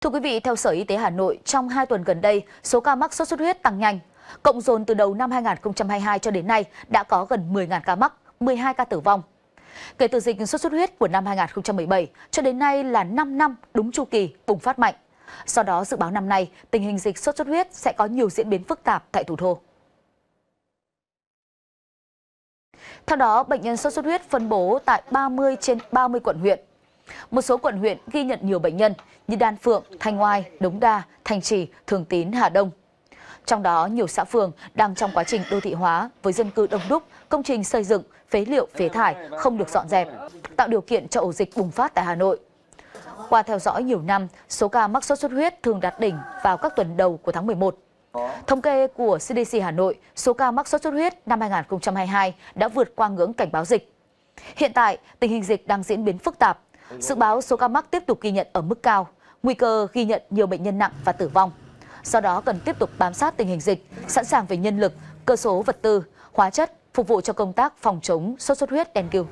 Thưa quý vị, theo Sở Y tế Hà Nội, trong 2 tuần gần đây, số ca mắc sốt xuất huyết tăng nhanh. Cộng dồn từ đầu năm 2022 cho đến nay đã có gần 10.000 ca mắc, 12 ca tử vong. Kể từ dịch sốt xuất huyết của năm 2017 cho đến nay là 5 năm đúng chu kỳ bùng phát mạnh. Do đó, dự báo năm nay, tình hình dịch sốt xuất huyết sẽ có nhiều diễn biến phức tạp tại thủ đô. Theo đó, bệnh nhân sốt xuất huyết phân bố tại 30 trên 30 quận huyện. Một số quận huyện ghi nhận nhiều bệnh nhân như Đan Phượng, Thanh Oai, Đống Đa, Thanh Trì, Thường Tín, Hà Đông. Trong đó, nhiều xã phường đang trong quá trình đô thị hóa với dân cư đông đúc, công trình xây dựng, phế liệu, phế thải không được dọn dẹp, tạo điều kiện cho ổ dịch bùng phát tại Hà Nội. Qua theo dõi nhiều năm, số ca mắc sốt xuất huyết thường đạt đỉnh vào các tuần đầu của tháng 11. Thống kê của CDC Hà Nội, số ca mắc sốt xuất huyết năm 2022 đã vượt qua ngưỡng cảnh báo dịch. Hiện tại, tình hình dịch đang diễn biến phức tạp, Dự báo số ca mắc tiếp tục ghi nhận ở mức cao, nguy cơ ghi nhận nhiều bệnh nhân nặng và tử vong. Do đó cần tiếp tục bám sát tình hình dịch, sẵn sàng về nhân lực, cơ số vật tư, hóa chất phục vụ cho công tác phòng chống sốt xuất huyết đen cừu.